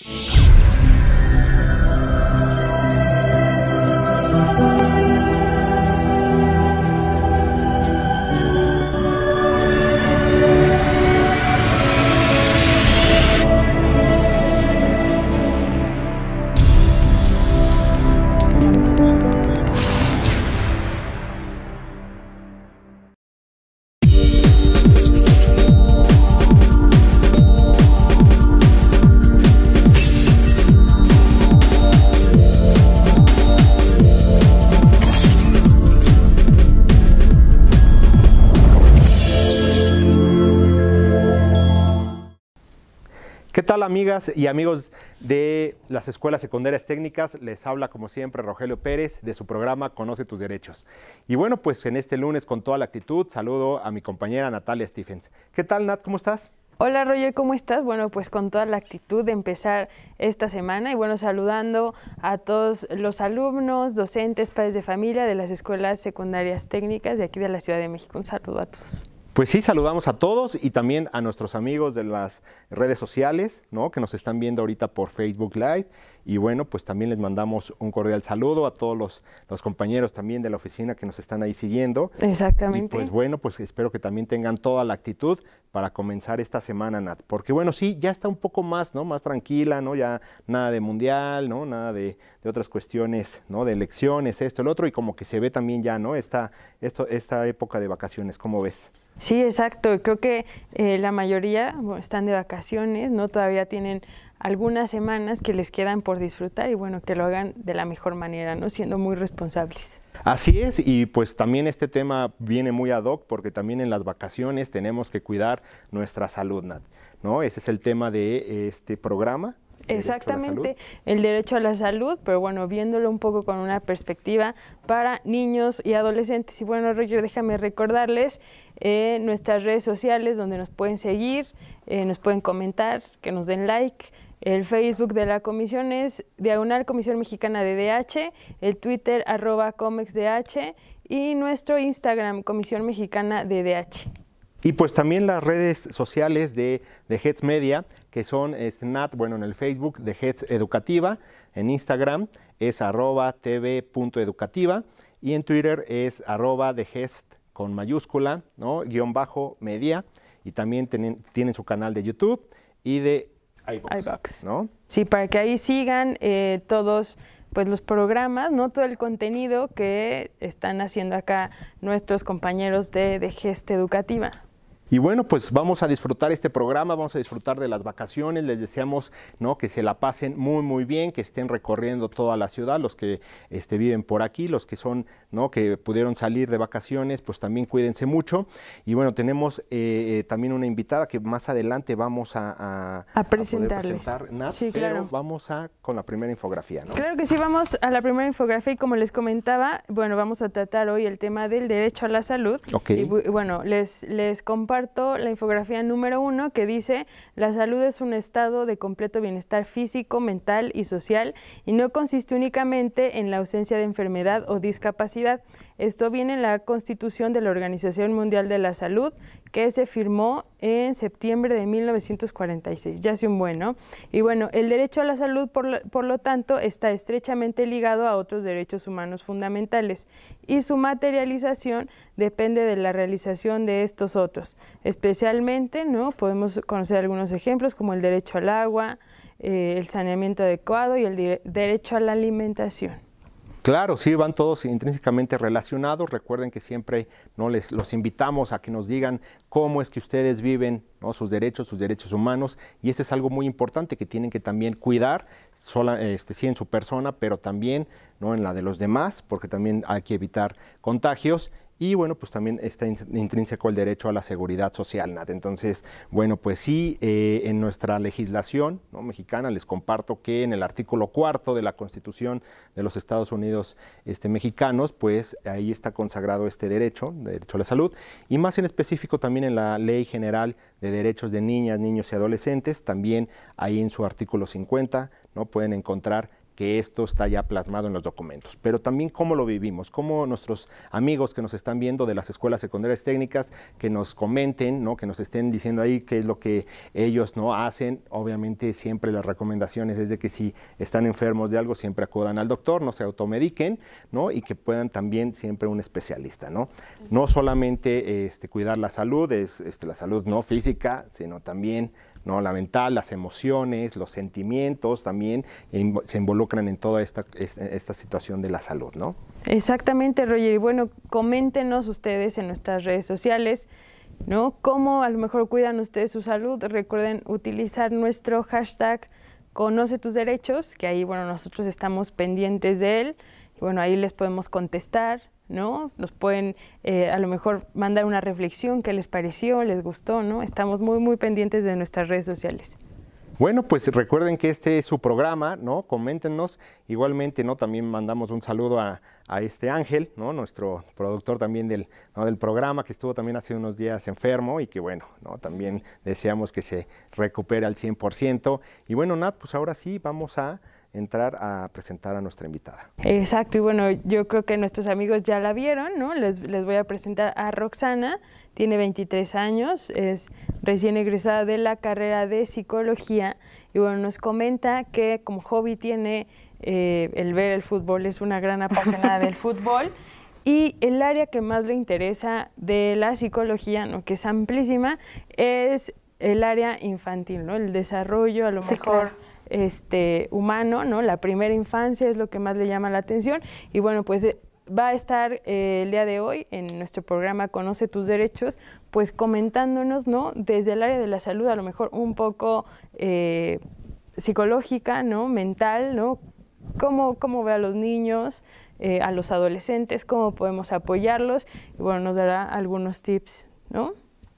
Thank you. amigas y amigos de las escuelas secundarias técnicas? Les habla como siempre Rogelio Pérez de su programa Conoce tus derechos. Y bueno, pues en este lunes con toda la actitud saludo a mi compañera Natalia Stephens. ¿Qué tal Nat? ¿Cómo estás? Hola Roger, ¿cómo estás? Bueno, pues con toda la actitud de empezar esta semana y bueno, saludando a todos los alumnos, docentes, padres de familia de las escuelas secundarias técnicas de aquí de la Ciudad de México. Un saludo a todos. Pues sí, saludamos a todos y también a nuestros amigos de las redes sociales, ¿no? Que nos están viendo ahorita por Facebook Live. Y bueno, pues también les mandamos un cordial saludo a todos los, compañeros también de la oficina que nos están ahí siguiendo. Exactamente. Y pues bueno, pues espero que también tengan toda la actitud para comenzar esta semana, Nat. Porque bueno, sí, ya está un poco más, ¿no? Más tranquila, ¿no? Ya nada de mundial, ¿no? Nada de, otras cuestiones, ¿no? De elecciones, esto, el otro. Y como que se ve también ya, ¿no? Esta, esto, esta época de vacaciones, ¿cómo ves? Sí, exacto. Creo que eh, la mayoría están de vacaciones, no todavía tienen algunas semanas que les quedan por disfrutar y bueno, que lo hagan de la mejor manera, ¿no? Siendo muy responsables. Así es, y pues también este tema viene muy ad hoc porque también en las vacaciones tenemos que cuidar nuestra salud, ¿no? Ese es el tema de este programa, Exactamente, el derecho a la salud, pero bueno, viéndolo un poco con una perspectiva para niños y adolescentes. Y bueno, Roger, déjame recordarles eh, nuestras redes sociales donde nos pueden seguir, eh, nos pueden comentar, que nos den like. El Facebook de la comisión es Diagonal Comisión Mexicana de DH, el Twitter arroba ComexDH y nuestro Instagram Comisión Mexicana de DH. Y pues también las redes sociales de, de Heads Media, que son eh, Snat, bueno, en el Facebook de Heads Educativa, en Instagram es arroba tv.educativa y en Twitter es arroba de con mayúscula, ¿no? guión bajo media, y también tienen, su canal de YouTube y de iBox. ¿no? Sí, para que ahí sigan eh, todos pues los programas, ¿no? Todo el contenido que están haciendo acá nuestros compañeros de, de Educativa. Y bueno, pues vamos a disfrutar este programa, vamos a disfrutar de las vacaciones, les deseamos ¿no? que se la pasen muy muy bien, que estén recorriendo toda la ciudad, los que este, viven por aquí, los que son, ¿no? que pudieron salir de vacaciones, pues también cuídense mucho. Y bueno, tenemos eh, eh, también una invitada que más adelante vamos a, a, presentarles. presentar, claro. vamos a con la primera infografía, ¿no? Claro que sí, vamos a la primera infografía y como les comentaba, bueno, vamos a tratar hoy el tema del derecho a la salud. Okay. Y bueno, les, les comparto la infografía número uno que dice, la salud es un estado de completo bienestar físico, mental y social y no consiste únicamente en la ausencia de enfermedad o discapacidad. Esto viene en la Constitución de la Organización Mundial de la Salud, que se firmó en septiembre de 1946, ya hace un bueno. Y bueno, el derecho a la salud, por lo, tanto, está estrechamente ligado a otros derechos humanos fundamentales y su materialización depende de la realización de estos otros. Especialmente, ¿no? Podemos conocer algunos ejemplos como el derecho al agua, eh, el saneamiento adecuado y el derecho a la alimentación. Claro, sí, van todos intrínsecamente relacionados. Recuerden que siempre ¿no? Les, los invitamos a que nos digan cómo es que ustedes viven ¿no? sus derechos, sus derechos humanos. Y este es algo muy importante que tienen que también cuidar, sola, este, sí en su persona, pero también ¿no? en la de los demás, porque también hay que evitar contagios y bueno, pues también está intrínseco el derecho a la seguridad social, Nat. Entonces, bueno, pues sí, eh, en nuestra legislación mexicana les comparto que en el artículo cuarto de la Constitución de los Estados Unidos este, mexicanos, pues ahí está consagrado este derecho, derecho a la salud, y más en específico también en la Ley General de Derechos de Niñas, Niños y Adolescentes, también ahí en su artículo 50, ¿no? Pueden encontrar que esto está ya plasmado en los documentos, pero también cómo lo vivimos, cómo nuestros amigos que nos están viendo de las escuelas secundarias técnicas, que nos comenten, ¿no? que nos estén diciendo ahí qué es lo que ellos no hacen. Obviamente siempre las recomendaciones es de que si están enfermos de algo, siempre acudan al doctor, no se automediquen ¿no? y que puedan también siempre un especialista. No, no solamente este, cuidar la salud, es este, la salud no física, sino también ¿no? La mental, las emociones, los sentimientos también se involucran en toda esta, esta situación de la salud, ¿no? Exactamente, Roger. Y bueno, coméntenos ustedes en nuestras redes sociales. ¿no? ¿Cómo a lo mejor cuidan ustedes su salud? Recuerden utilizar nuestro hashtag Conoce tus derechos, que ahí, bueno, nosotros estamos pendientes de él. Y bueno, ahí les podemos contestar, ¿no? Nos pueden eh, a lo mejor mandar una reflexión, qué les pareció, les gustó, ¿no? Estamos muy, muy pendientes de nuestras redes sociales. Bueno, pues recuerden que este es su programa, ¿no? Coméntenos. Igualmente, ¿no? También mandamos un saludo a, este Ángel, ¿no? Nuestro productor también del, programa, que estuvo también hace unos días enfermo y que, bueno, ¿no? También deseamos que se recupere al 100%. Y bueno, Nat, pues ahora sí vamos a entrar a presentar a nuestra invitada. Exacto, y bueno, yo creo que nuestros amigos ya la vieron, ¿no? Les, voy a presentar a Roxana, tiene 23 años, es recién egresada de la carrera de psicología y bueno, nos comenta que como hobby tiene eh, el ver el fútbol, es una gran apasionada del fútbol. Y el área que más le interesa de la psicología, ¿no? que es amplísima, es el área infantil, ¿no? El desarrollo a lo mejor este, humano, ¿no? La primera infancia es lo que más le llama la atención. Y bueno, pues eh, va a estar eh, el día de hoy en nuestro programa Conoce tus derechos, pues comentándonos, ¿no? Desde el área de la salud, a lo mejor un poco eh, psicológica, ¿no? Mental, ¿no? Cómo, cómo ve a los niños, a los adolescentes, cómo podemos apoyarlos. Y bueno, nos dará algunos tips, ¿no?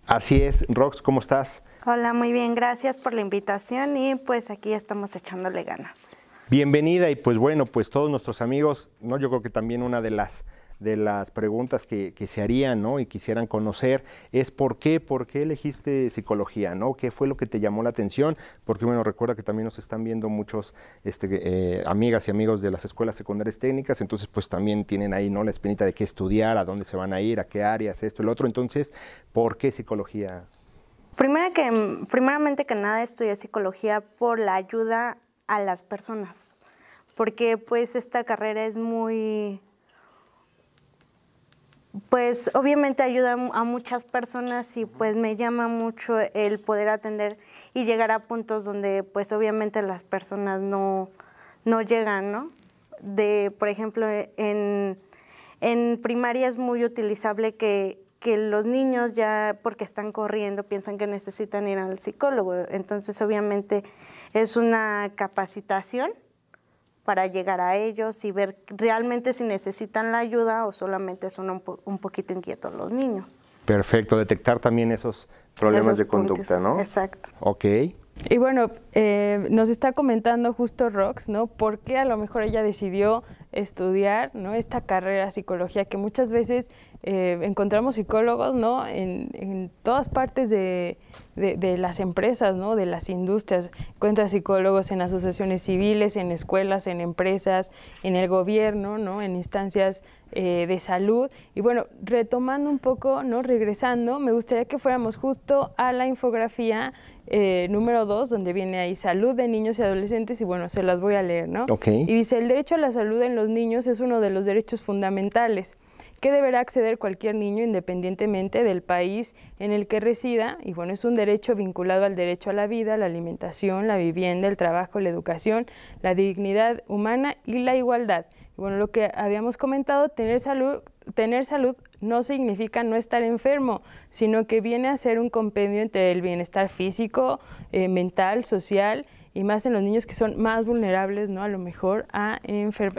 Así es, Rox, ¿cómo estás? Hola, muy bien, gracias por la invitación y pues aquí estamos echándole ganas. Bienvenida y pues bueno, pues todos nuestros amigos, ¿no? yo creo que también una de las de las preguntas que, se harían y quisieran conocer es por qué, por qué elegiste psicología, ¿no? ¿Qué fue lo que te llamó la atención? Porque bueno, recuerda que también nos están viendo muchos este, eh, amigas y amigos de las escuelas secundarias técnicas, entonces pues también tienen ahí ¿no? la espinita de qué estudiar, a dónde se van a ir, a qué áreas, esto, el otro. Entonces, ¿por qué psicología? Primero que, primeramente que nada estudié psicología por la ayuda a las personas, porque pues esta carrera es muy, pues obviamente ayuda a muchas personas y pues me llama mucho el poder atender y llegar a puntos donde pues obviamente las personas no, no llegan, ¿no? De, por ejemplo, en, en primaria es muy utilizable que que los niños ya porque están corriendo piensan que necesitan ir al psicólogo. Entonces obviamente es una capacitación para llegar a ellos y ver realmente si necesitan la ayuda o solamente son un, poquito inquietos los niños. Perfecto, detectar también esos problemas de conducta, ¿no? Exacto. Ok. Y bueno, eh, nos está comentando justo Rox, ¿no? ¿Por qué a lo mejor ella decidió estudiar, ¿no? Esta carrera psicología que muchas veces eh, encontramos psicólogos, ¿no? En, todas partes de, las empresas, ¿no? De las industrias. Encuentra psicólogos en asociaciones civiles, en escuelas, en empresas, en el gobierno, ¿no? En instancias eh, de salud. Y bueno, retomando un poco, ¿no? Regresando, me gustaría que fuéramos justo a la infografía eh, número 2, donde viene ahí salud de niños y adolescentes, y bueno, se las voy a leer, ¿no? Y dice, el derecho a la salud en los niños es uno de los derechos fundamentales que deberá acceder cualquier niño independientemente del país en el que resida, y bueno, es un derecho vinculado al derecho a la vida, la alimentación, la vivienda, el trabajo, la educación, la dignidad humana y la igualdad. Bueno, lo que habíamos comentado, tener salud, tener salud no significa no estar enfermo, sino que viene a ser un compendio entre el bienestar físico, eh, mental, social y más en los niños que son más vulnerables, ¿no? A lo mejor a,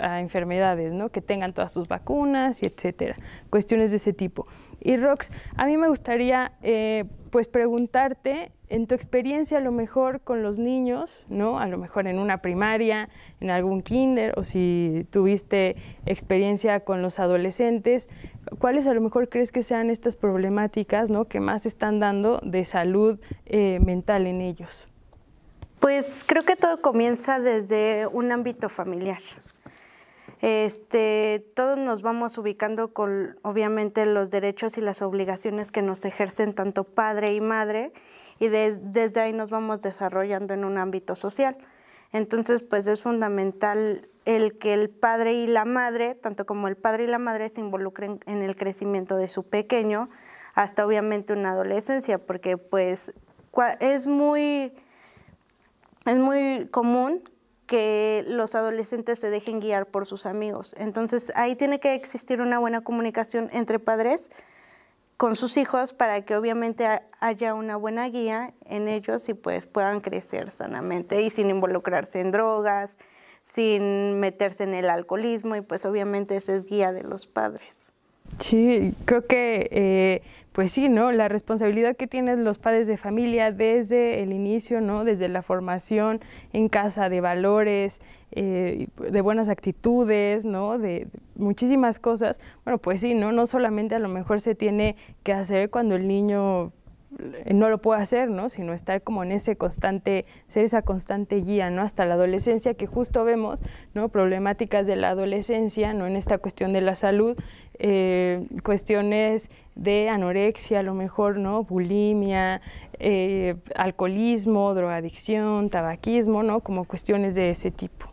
a enfermedades, ¿no? Que tengan todas sus vacunas y etcétera. Cuestiones de ese tipo. Y Rox, a mí me gustaría, eh, pues, preguntarte en tu experiencia a lo mejor con los niños, ¿no? A lo mejor en una primaria, en algún kinder, o si tuviste experiencia con los adolescentes, ¿cuáles a lo mejor crees que sean estas problemáticas, ¿no? Que más están dando de salud eh, mental en ellos. Pues creo que todo comienza desde un ámbito familiar. Este, todos nos vamos ubicando con, obviamente, los derechos y las obligaciones que nos ejercen tanto padre y madre y desde ahí nos vamos desarrollando en un ámbito social. Entonces, pues es fundamental el que el padre y la madre, tanto como el padre y la madre, se involucren en el crecimiento de su pequeño, hasta obviamente una adolescencia, porque pues es muy, es muy común que los adolescentes se dejen guiar por sus amigos. Entonces ahí tiene que existir una buena comunicación entre padres con sus hijos para que obviamente haya una buena guía en ellos y pues puedan crecer sanamente y sin involucrarse en drogas, sin meterse en el alcoholismo y pues obviamente esa es guía de los padres. Sí, creo que, eh, pues sí, ¿no? La responsabilidad que tienen los padres de familia desde el inicio, ¿no? Desde la formación en casa de valores, eh, de buenas actitudes, ¿no? De, muchísimas cosas. Bueno, pues sí, ¿no? No solamente a lo mejor se tiene que hacer cuando el niño eh, no lo puede hacer, ¿no? Sino estar como en ese constante, ser esa constante guía, ¿no? Hasta la adolescencia, que justo vemos, ¿no? Problemáticas de la adolescencia, ¿no? En esta cuestión de la salud, eh, cuestiones de anorexia, a lo mejor, ¿no? Bulimia, eh, alcoholismo, drogadicción, tabaquismo, ¿no? Como cuestiones de ese tipo.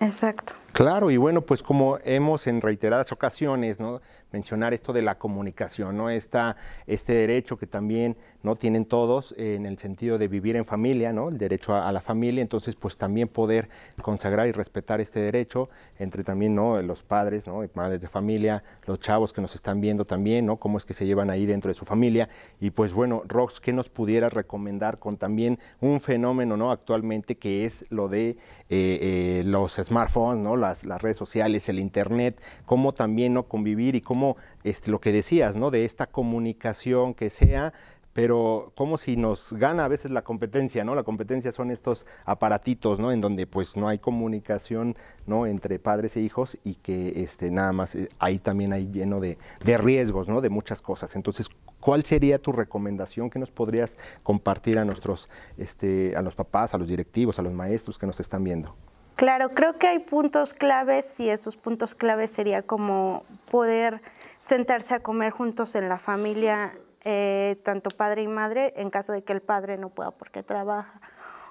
Exacto. Claro, y bueno, pues como hemos en reiteradas ocasiones, ¿no? Mencionar esto de la comunicación, ¿no? Esta, este derecho que también ¿no? Tienen todos eh, en el sentido de vivir en familia, ¿no? El derecho a, la familia, entonces pues también poder consagrar y respetar este derecho entre también, ¿no? Los padres, ¿no? Madres de familia, los chavos que nos están viendo también, ¿no? Cómo es que se llevan ahí dentro de su familia. Y pues bueno, Rox, ¿qué nos pudieras recomendar con también un fenómeno, ¿no? Actualmente que es lo de eh, eh, los smartphones, ¿no? Las, las redes sociales, el internet, cómo también, ¿no? Convivir y cómo, este, lo que decías, ¿no? De esta comunicación que sea pero como si nos gana a veces la competencia, ¿no? La competencia son estos aparatitos, ¿no? En donde pues no hay comunicación, ¿no? Entre padres e hijos y que este, nada más eh, ahí también hay lleno de, de, riesgos, ¿no? De muchas cosas. Entonces, ¿cuál sería tu recomendación que nos podrías compartir a nuestros, este, a los papás, a los directivos, a los maestros que nos están viendo? Claro, creo que hay puntos claves y esos puntos claves sería como poder sentarse a comer juntos en la familia eh, tanto padre y madre, en caso de que el padre no pueda porque trabaja,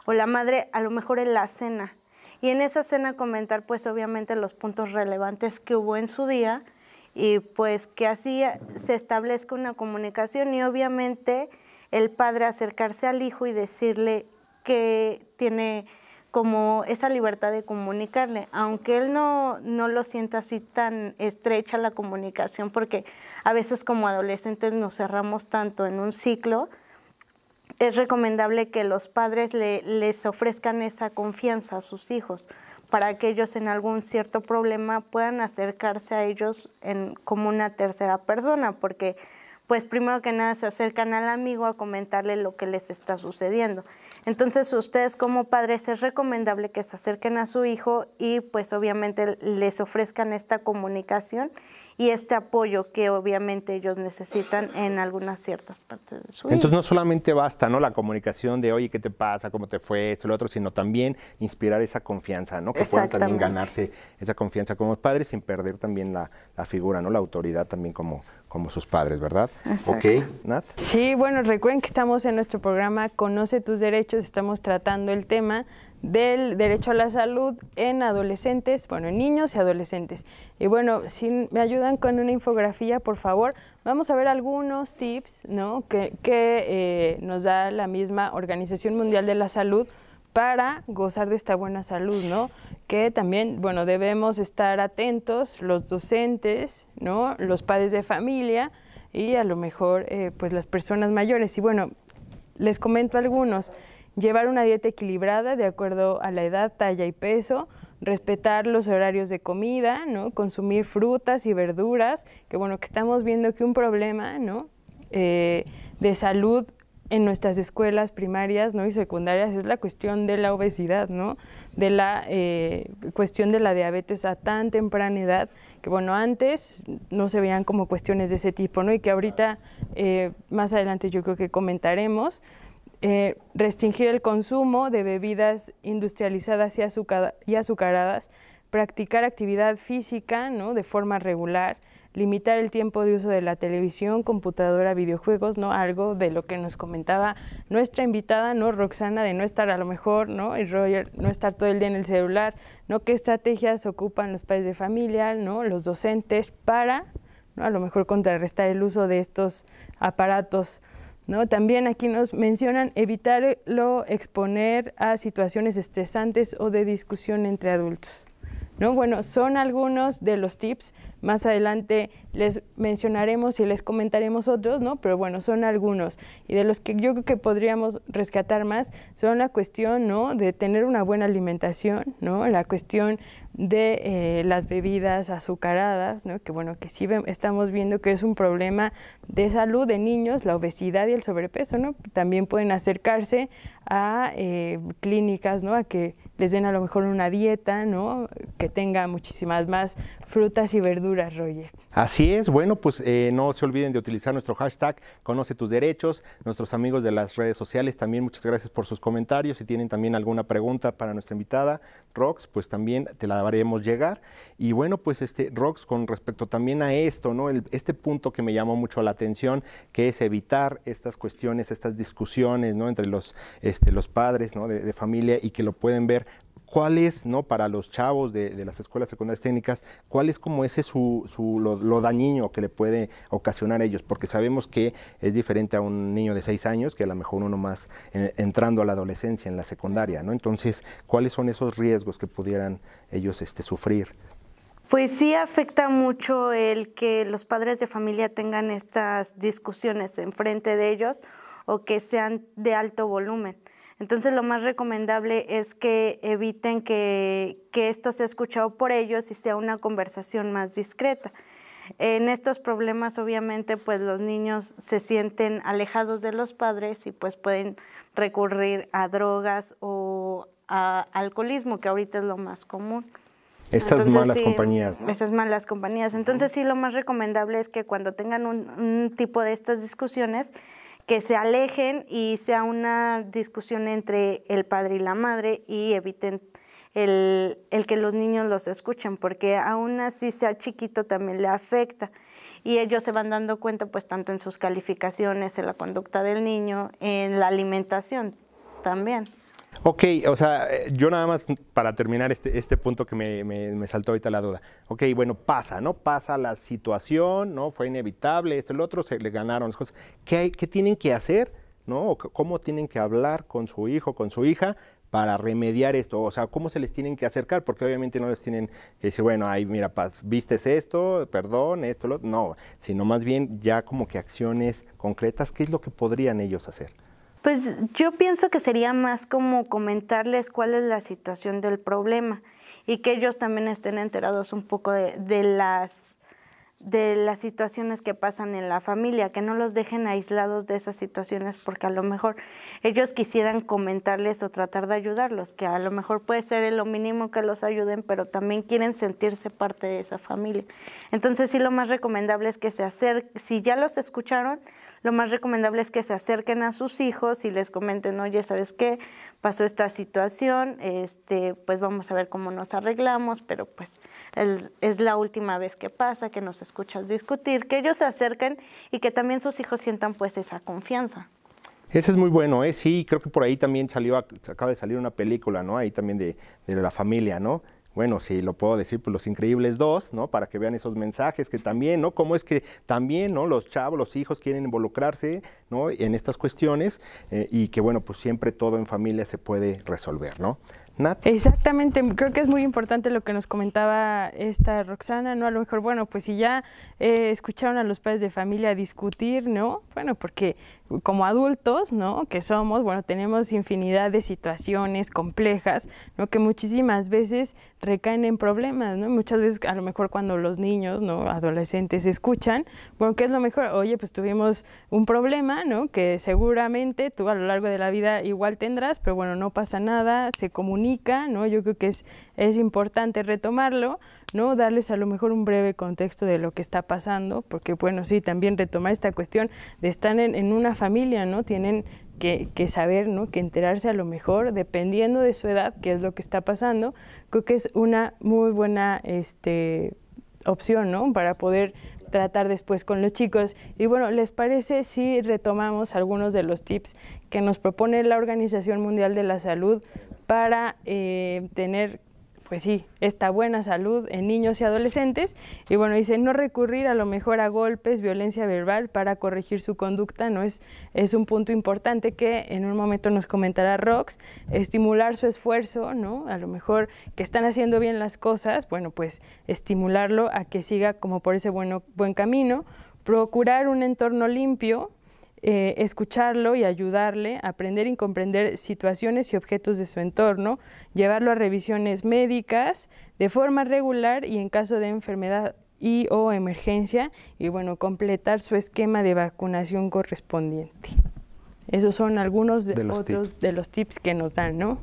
o la madre a lo mejor en la cena. Y en esa cena comentar pues obviamente los puntos relevantes que hubo en su día y pues que así se establezca una comunicación y obviamente el padre acercarse al hijo y decirle que tiene como esa libertad de comunicarle, aunque él no, no lo sienta así tan estrecha la comunicación, porque a veces como adolescentes nos cerramos tanto en un ciclo, es recomendable que los padres le, les ofrezcan esa confianza a sus hijos para que ellos en algún cierto problema puedan acercarse a ellos como una tercera persona, porque pues primero que nada se acercan al amigo a comentarle lo que les está sucediendo. Entonces ustedes como padres es recomendable que se acerquen a su hijo y pues obviamente les ofrezcan esta comunicación y este apoyo que obviamente ellos necesitan en algunas ciertas partes de su vida. Entonces no solamente basta ¿no? la comunicación de oye, ¿qué te pasa? ¿Cómo te fue? Esto, lo otro, sino también inspirar esa confianza, ¿no? Que puedan también ganarse esa confianza como padres sin perder también la, la figura, ¿no? La autoridad también como, como sus padres, ¿verdad? Exacto. Okay. Nat. Sí, bueno, recuerden que estamos en nuestro programa Conoce tus derechos, estamos tratando el tema del derecho a la salud en adolescentes, bueno, en niños y adolescentes. Y bueno, si me ayudan con una infografía, por favor, vamos a ver algunos tips ¿no? que, eh, nos da la misma Organización Mundial de la Salud para gozar de esta buena salud, ¿no? Que también, bueno, debemos estar atentos los docentes, ¿no? Los padres de familia y a lo mejor, eh, pues, las personas mayores. Y bueno, les comento algunos. Llevar una dieta equilibrada de acuerdo a la edad, talla y peso, respetar los horarios de comida, ¿no? Consumir frutas y verduras, que bueno, que estamos viendo que un problema, ¿no? Eh, de salud en nuestras escuelas primarias ¿no? y secundarias es la cuestión de la obesidad, ¿no? de la eh, cuestión de la diabetes a tan temprana edad, que bueno, antes no se veían como cuestiones de ese tipo, y que ahorita, eh, más adelante yo creo que comentaremos, eh, restringir el consumo de bebidas industrializadas y, azucaradas, practicar actividad física de forma regular, limitar el tiempo de uso de la televisión, computadora, videojuegos, ¿no? Algo de lo que nos comentaba nuestra invitada, ¿no? Roxana, de no estar a lo mejor, ¿no? Y Roger, no estar todo el día en el celular, ¿no? ¿Qué estrategias ocupan los padres de familia, ¿no? Los docentes para, ¿no? A lo mejor contrarrestar el uso de estos aparatos. ¿No? También aquí nos mencionan evitarlo exponer a situaciones estresantes o de discusión entre adultos. ¿no? Bueno, son algunos de los tips. Más adelante les mencionaremos y les comentaremos otros, ¿no? Pero bueno, son algunos. Y de los que yo creo que podríamos rescatar más son la cuestión, ¿no? De tener una buena alimentación, ¿no? La cuestión de eh, las bebidas azucaradas, ¿no? Que bueno, que sí estamos viendo que es un problema de salud de niños, la obesidad y el sobrepeso, ¿no? También pueden acercarse a eh, clínicas, ¿no? A que les den a lo mejor una dieta, ¿no? Que tenga muchísimas más frutas y verduras, Roger. Así es, bueno, pues eh, no se olviden de utilizar nuestro hashtag Conoce tus derechos, nuestros amigos de las redes sociales, también muchas gracias por sus comentarios, si tienen también alguna pregunta para nuestra invitada, Rox, pues también te la daremos llegar. Y bueno, pues este, Rox, con respecto también a esto, ¿no? este punto que me llamó mucho la atención, que es evitar estas cuestiones, estas discusiones, ¿no? Entre los, este, los padres, ¿no? de familia y que lo pueden ver cuál es, ¿no? Para los chavos de, las escuelas secundarias técnicas, cuál es como ese su, su lo, lo, dañino que le puede ocasionar a ellos, porque sabemos que es diferente a un niño de seis años que a lo mejor uno más eh, entrando a la adolescencia en la secundaria, ¿no? Entonces, ¿cuáles son esos riesgos que pudieran ellos este, sufrir? Pues sí afecta mucho el que los padres de familia tengan estas discusiones enfrente de ellos o que sean de alto volumen. Entonces lo más recomendable es que eviten que, esto sea escuchado por ellos y sea una conversación más discreta. En estos problemas obviamente pues los niños se sienten alejados de los padres y pues pueden recurrir a drogas o a alcoholismo, que ahorita es lo más común. Estas malas compañías. Estas Esas malas compañías. Entonces sí, lo más recomendable es que cuando tengan un tipo de estas discusiones, que se alejen y sea una discusión entre el padre y la madre y eviten el, el, que los niños los escuchen, porque aún así sea chiquito también le afecta. Y ellos se van dando cuenta, pues, tanto en sus calificaciones, en la conducta del niño, en la alimentación también. Ok, o sea, eh, yo nada más para terminar este, este punto que me, saltó ahorita la duda. Ok, bueno, pasa, ¿no? Pasa la situación, ¿no? Fue inevitable, esto, y lo otro, se le ganaron las cosas. ¿Qué, qué tienen que hacer, ¿no? ¿Cómo tienen que hablar con su hijo, con su hija para remediar esto? O sea, ¿cómo se les tienen que acercar? Porque obviamente no les tienen que decir, bueno, ay, mira, Paz, vistes esto, perdón, esto, lo No, sino más bien ya como que acciones concretas, ¿qué es lo que podrían ellos hacer? Pues yo pienso que sería más como comentarles cuál es la situación del problema y que ellos también estén enterados un poco de, las de las situaciones que pasan en la familia, que no los dejen aislados de esas situaciones porque a lo mejor ellos quisieran comentarles o tratar de ayudarlos, que a lo mejor puede ser lo mínimo que los ayuden, pero también quieren sentirse parte de esa familia. Entonces sí lo más recomendable es que se acerquen, si ya los escucharon, lo más recomendable es que se acerquen a sus hijos y les comenten, oye, ¿sabes qué? Pasó esta situación, este, pues vamos a ver cómo nos arreglamos, pero pues es la última vez que pasa, que nos escuchas discutir, que ellos se acerquen y que también sus hijos sientan pues esa confianza. Eso es muy bueno, ¿eh? sí, creo que por ahí también salió, acaba de salir una película, ¿no? Ahí también de, de la familia, ¿no? bueno, sí, lo puedo decir, pues Los Increíbles dos, ¿no? Para que vean esos mensajes que también, ¿no? Cómo es que también, ¿no? Los chavos, los hijos quieren involucrarse, ¿no? En estas cuestiones eh, y que, bueno, pues siempre todo en familia se puede resolver, ¿no? Nat. Exactamente, creo que es muy importante lo que nos comentaba esta Roxana, ¿no? A lo mejor, bueno, pues si ya eh, escucharon a los padres de familia discutir, ¿no? Bueno, porque como adultos, ¿no? Que somos, bueno, tenemos infinidad de situaciones complejas, ¿no? Que muchísimas veces recaen en problemas, ¿no? Muchas veces, a lo mejor cuando los niños, ¿no? Adolescentes escuchan, bueno, ¿qué es lo mejor? Oye, pues tuvimos un problema, ¿no? Que seguramente tú a lo largo de la vida igual tendrás, pero bueno, no pasa nada, se comunica, ¿no? Yo creo que es importante retomarlo, ¿no? Darles a lo mejor un breve contexto de lo que está pasando, porque bueno, sí, también retomar esta cuestión de estar en, una familia, ¿no? Tienen que, que, saber, que enterarse a lo mejor, dependiendo de su edad, qué es lo que está pasando, creo que es una muy buena este, opción para poder tratar después con los chicos. Y bueno, ¿les parece si retomamos algunos de los tips que nos propone la Organización Mundial de la Salud para eh, tener pues sí, esta buena salud en niños y adolescentes. Y bueno, dice, no recurrir a lo mejor a golpes, violencia verbal para corregir su conducta, ¿no? Es, un punto importante que en un momento nos comentará Rox, estimular su esfuerzo, ¿no? A lo mejor que están haciendo bien las cosas, bueno, pues estimularlo a que siga como por ese bueno, buen camino, procurar un entorno limpio, eh, escucharlo y ayudarle a aprender y comprender situaciones y objetos de su entorno, llevarlo a revisiones médicas de forma regular y en caso de enfermedad y o emergencia y bueno, completar su esquema de vacunación correspondiente. Esos son algunos de, otros de los tips que nos dan, ¿no?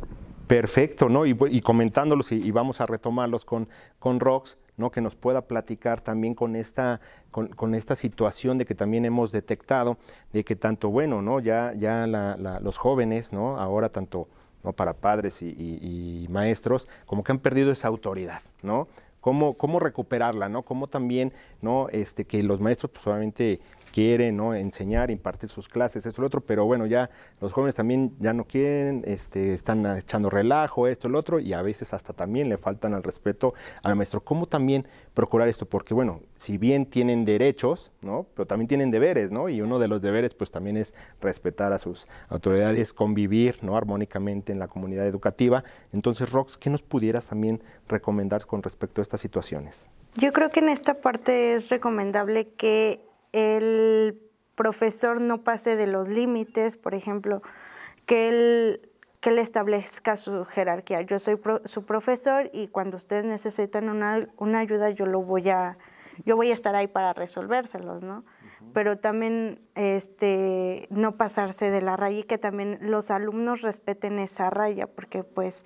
Perfecto, ¿no? Y, comentándolos y, vamos a retomarlos con, con Rox, ¿no? que nos pueda platicar también con esta, con, esta situación de que también hemos detectado, de que tanto, bueno, ¿no? ya, ya la, los jóvenes, ¿no? ahora tanto ¿no? para padres y, maestros, como que han perdido esa autoridad, ¿no? ¿Cómo, cómo recuperarla, ¿no? Cómo también, ¿no? Este, que los maestros, pues obviamente quieren ¿no? enseñar, impartir sus clases, esto, lo otro, pero bueno, ya los jóvenes también ya no quieren, este, están echando relajo, esto, lo otro, y a veces hasta también le faltan al respeto al maestro. ¿Cómo también procurar esto? Porque bueno, si bien tienen derechos, ¿no? Pero también tienen deberes, ¿no? Y uno de los deberes pues también es respetar a sus autoridades, convivir, ¿no? Armónicamente en la comunidad educativa. Entonces, Rox, ¿qué nos pudieras también recomendar con respecto a estas situaciones? Yo creo que en esta parte es recomendable que el profesor no pase de los límites, por ejemplo, que él, establezca su jerarquía. Yo soy su profesor y cuando ustedes necesitan una, ayuda yo lo voy a, yo voy a estar ahí para resolvérselos, ¿no? Pero también este, no pasarse de la raya y que también los alumnos respeten esa raya, porque pues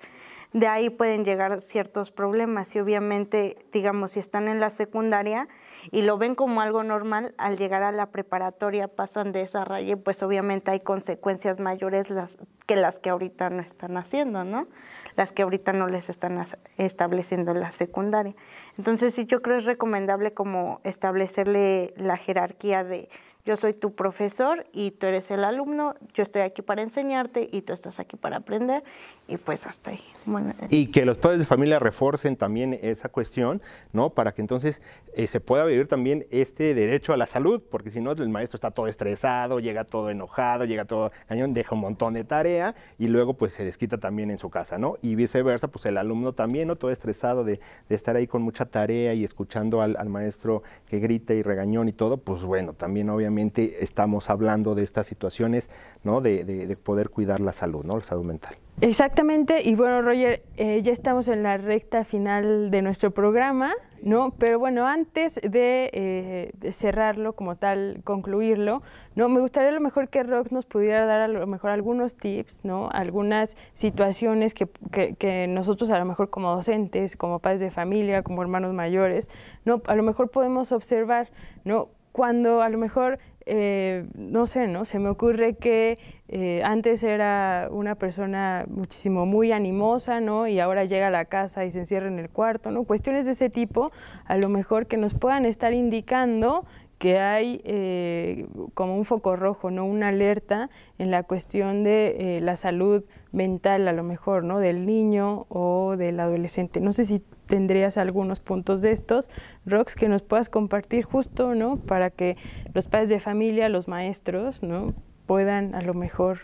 de ahí pueden llegar ciertos problemas y obviamente, digamos, si están en la secundaria, y lo ven como algo normal, al llegar a la preparatoria pasan de esa raya pues obviamente hay consecuencias mayores las, que las que ahorita no están haciendo, ¿no? Las que ahorita no les están estableciendo en la secundaria. Entonces sí yo creo que es recomendable como establecerle la jerarquía de yo soy tu profesor y tú eres el alumno, yo estoy aquí para enseñarte y tú estás aquí para aprender y pues hasta ahí. Bueno. Eh. Y que los padres de familia reforcen también esa cuestión, ¿no? Para que entonces eh, se pueda vivir también este derecho a la salud, porque si no el maestro está todo estresado, llega todo enojado, llega todo cañón, deja un montón de tarea y luego pues se desquita también en su casa, ¿no? Y viceversa, pues el alumno también, ¿no? Todo estresado de, estar ahí con mucha tarea y escuchando al, al maestro que grita y regañón y todo, pues bueno, también obviamente estamos hablando de estas situaciones, ¿no? De, poder cuidar la salud, ¿no? La salud mental. Exactamente, y bueno, Roger, eh, ya estamos en la recta final de nuestro programa, ¿no? Pero bueno, antes eh, de, cerrarlo como tal, concluirlo, ¿no? Me gustaría a lo mejor que Rox nos pudiera dar a lo mejor algunos tips, ¿no? Algunas situaciones que, nosotros a lo mejor como docentes, como padres de familia, como hermanos mayores, ¿no? A lo mejor podemos observar, ¿no? cuando a lo mejor, eh, no sé, ¿no? Se me ocurre que eh, antes era una persona muchísimo muy animosa, ¿no? Y ahora llega a la casa y se encierra en el cuarto, ¿no? Cuestiones de ese tipo, a lo mejor que nos puedan estar indicando que hay eh, como un foco rojo, ¿no? Una alerta en la cuestión de la salud mental, a lo mejor, ¿no? Del niño o del adolescente. No sé si tendrías algunos puntos de estos, Rox, que nos puedas compartir justo, ¿no? Para que los padres de familia, los maestros, ¿no? Puedan a lo mejor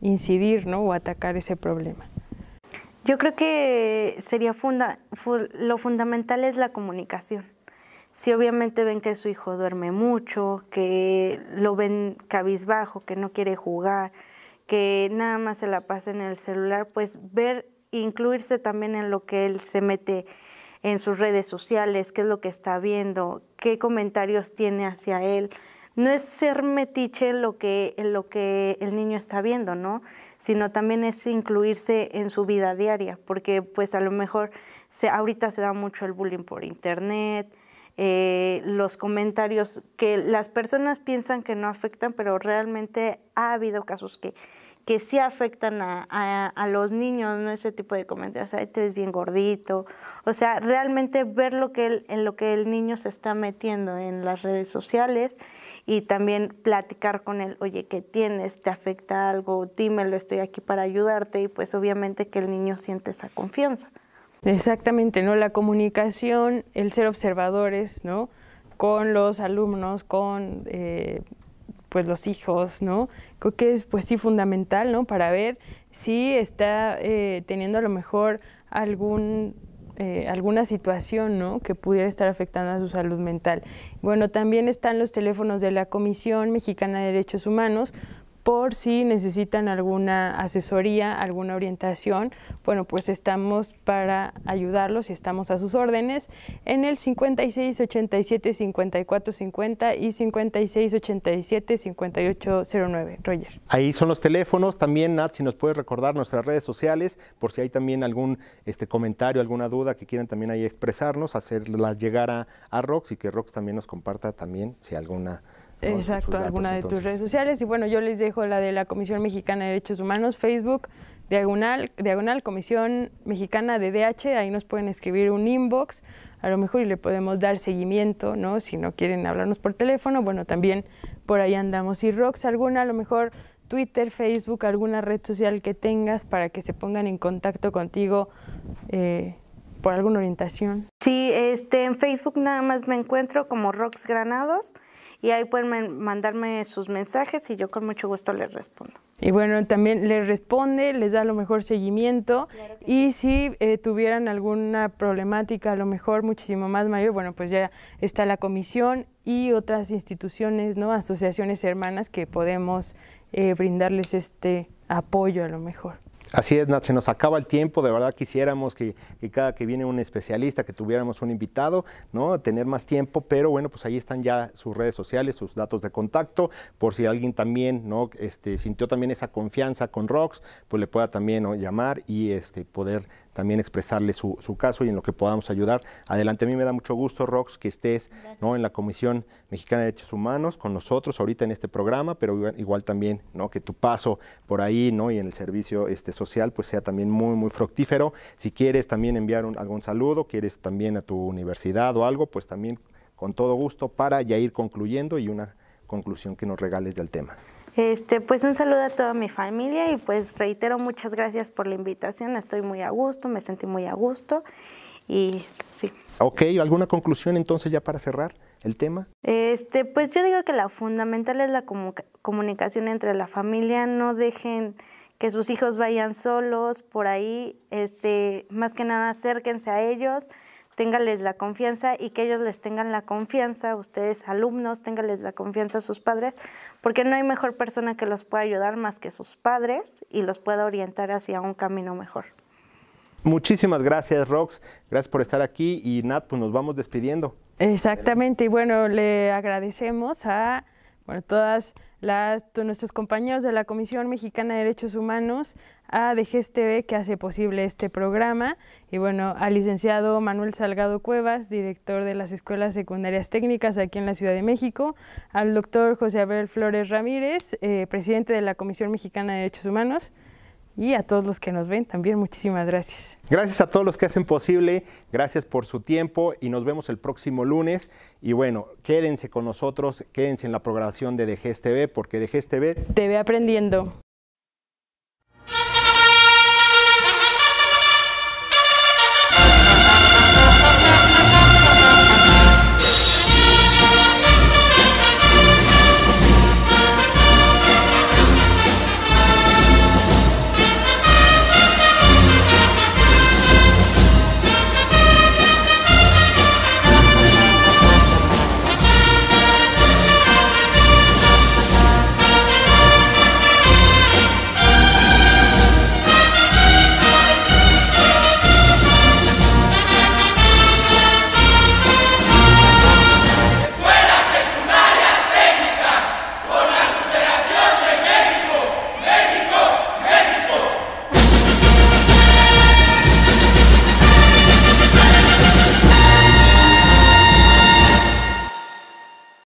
incidir, ¿no? O atacar ese problema. Yo creo que sería lo fundamental es la comunicación. Si obviamente ven que su hijo duerme mucho, que lo ven cabizbajo, que no quiere jugar, que nada más se la pasa en el celular, pues ver incluirse también en lo que él se mete en sus redes sociales, qué es lo que está viendo, qué comentarios tiene hacia él. No es ser metiche en lo que, el niño está viendo, ¿no? Sino también es incluirse en su vida diaria, porque pues a lo mejor ahorita se da mucho el bullying por internet, eh, los comentarios que las personas piensan que no afectan, pero realmente ha habido casos que que sí afectan a, los niños, ¿no? Ese tipo de comentarios, sea, te ves bien gordito. O sea, realmente ver lo que en lo que el niño se está metiendo en las redes sociales y también platicar con él, oye, ¿qué tienes? ¿Te afecta algo? Dímelo, estoy aquí para ayudarte. Y pues obviamente que el niño siente esa confianza. Exactamente, ¿no? La comunicación, el ser observadores, ¿no? Con los alumnos, con... Eh, pues los hijos, ¿no? Creo que es pues sí fundamental, ¿no? Para ver si está eh, teniendo a lo mejor algún eh, alguna situación ¿no? que pudiera estar afectando a su salud mental. Bueno, también están los teléfonos de la Comisión Mexicana de Derechos Humanos por si necesitan alguna asesoría, alguna orientación, bueno, pues estamos para ayudarlos y estamos a sus órdenes en el 56 87 y 56 87 Roger. Ahí son los teléfonos, también Nat, si nos puedes recordar nuestras redes sociales, por si hay también algún este, comentario, alguna duda que quieran también ahí expresarnos, hacerlas llegar a, a Rox y que Rox también nos comparta también si alguna Exacto, alguna de tus redes sociales. Y bueno, yo les dejo la de la Comisión Mexicana de Derechos Humanos, Facebook, diagonal, diagonal Comisión Mexicana de DH. Ahí nos pueden escribir un inbox, a lo mejor y le podemos dar seguimiento, ¿no? Si no quieren hablarnos por teléfono, bueno, también por ahí andamos. Y Rox, alguna, a lo mejor Twitter, Facebook, alguna red social que tengas para que se pongan en contacto contigo. Eh, por alguna orientación. Sí, este, en Facebook nada más me encuentro como Rox Granados y ahí pueden mandarme sus mensajes y yo con mucho gusto les respondo. Y bueno, también les responde, les da lo mejor seguimiento y si eh, tuvieran alguna problemática a lo mejor muchísimo más mayor, bueno, pues ya está la comisión y otras instituciones, ¿no? Asociaciones hermanas que podemos eh, brindarles este apoyo a lo mejor. Así es, se nos acaba el tiempo, de verdad quisiéramos que, cada que viene un especialista, que tuviéramos un invitado, ¿no? Tener más tiempo, pero bueno, pues ahí están ya sus redes sociales, sus datos de contacto, por si alguien también, ¿no? Este, sintió también esa confianza con Rox, pues le pueda también llamar y este, poder también expresarle su, caso y en lo que podamos ayudar. Adelante, a mí me da mucho gusto, Rox, que estés ¿no? en la Comisión Mexicana de Derechos Humanos con nosotros ahorita en este programa, pero igual, también ¿no? que tu paso por ahí ¿no? y en el servicio este, social pues sea también muy, muy fructífero. Si quieres también enviar algún saludo, quieres también a tu universidad o algo, pues también con todo gusto para ya ir concluyendo y una conclusión que nos regales del tema. Este, pues un saludo a toda mi familia y pues reitero muchas gracias por la invitación. Estoy muy a gusto, me sentí muy a gusto y sí. Ok, ¿alguna conclusión entonces ya para cerrar el tema? Este, pues yo digo que la fundamental es la comunicación entre la familia. No dejen que sus hijos vayan solos por ahí. Este, más que nada acérquense a ellos, téngales la confianza y que ellos les tengan la confianza, ustedes alumnos, téngales la confianza a sus padres, porque no hay mejor persona que los pueda ayudar más que sus padres y los pueda orientar hacia un camino mejor. Muchísimas gracias, Rox. Gracias por estar aquí y Nat, pues nos vamos despidiendo. Exactamente, y bueno, le agradecemos a todas a nuestros compañeros de la Comisión Mexicana de Derechos Humanos, a DGSTV, que hace posible este programa y bueno, al licenciado Manuel Salgado Cuevas, director de las Escuelas Secundarias Técnicas aquí en la Ciudad de México, al doctor José Abel Flores Ramírez, eh, presidente de la Comisión Mexicana de Derechos Humanos, y a todos los que nos ven también. Muchísimas gracias. Gracias a todos los que hacen posible, gracias por su tiempo y nos vemos el próximo lunes. Y bueno, quédense con nosotros, quédense en la programación de DGSTV, TV, porque DGSTV... TV... Te ve aprendiendo.